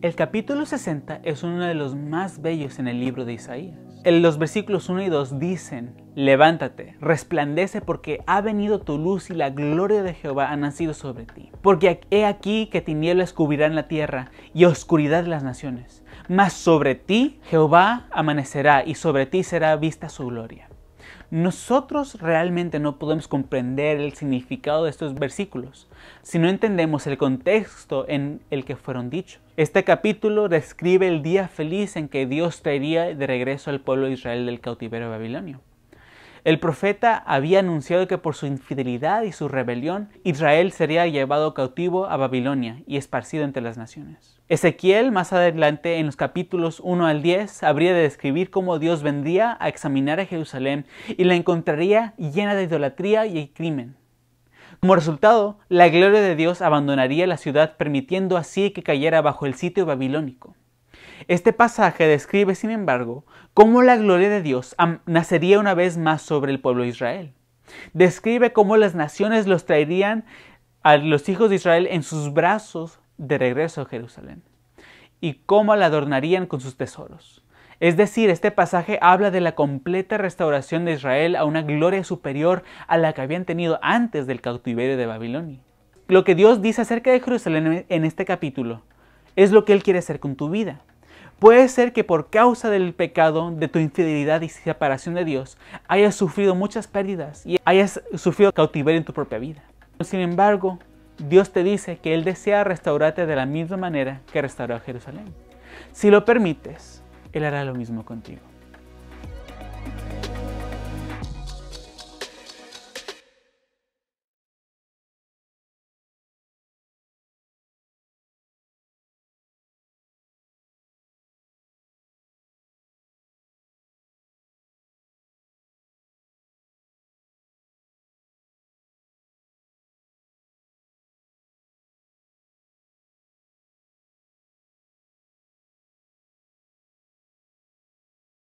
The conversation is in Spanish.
El capítulo 60 es uno de los más bellos en el libro de Isaías. En los versículos 1 y 2 dicen, levántate, resplandece porque ha venido tu luz y la gloria de Jehová ha nacido sobre ti. Porque he aquí que tinieblas cubrirán la tierra y oscuridad las naciones. Mas sobre ti Jehová amanecerá y sobre ti será vista su gloria. Nosotros realmente no podemos comprender el significado de estos versículos si no entendemos el contexto en el que fueron dichos. Este capítulo describe el día feliz en que Dios traería de regreso al pueblo de Israel del cautiverio babilonio. El profeta había anunciado que por su infidelidad y su rebelión, Israel sería llevado cautivo a Babilonia y esparcido entre las naciones. Ezequiel, más adelante en los capítulos 1 al 10, habría de describir cómo Dios vendría a examinar a Jerusalén y la encontraría llena de idolatría y crimen. Como resultado, la gloria de Dios abandonaría la ciudad permitiendo así que cayera bajo el sitio babilónico. Este pasaje describe, sin embargo, cómo la gloria de Dios nacería una vez más sobre el pueblo de Israel. Describe cómo las naciones los traerían a los hijos de Israel en sus brazos de regreso a Jerusalén y cómo la adornarían con sus tesoros. Es decir, este pasaje habla de la completa restauración de Israel a una gloria superior a la que habían tenido antes del cautiverio de Babilonia. Lo que Dios dice acerca de Jerusalén en este capítulo es lo que Él quiere hacer con tu vida. Puede ser que por causa del pecado, de tu infidelidad y separación de Dios, hayas sufrido muchas pérdidas y hayas sufrido cautiverio en tu propia vida. Sin embargo, Dios te dice que Él desea restaurarte de la misma manera que restauró a Jerusalén. Si lo permites, Él hará lo mismo contigo.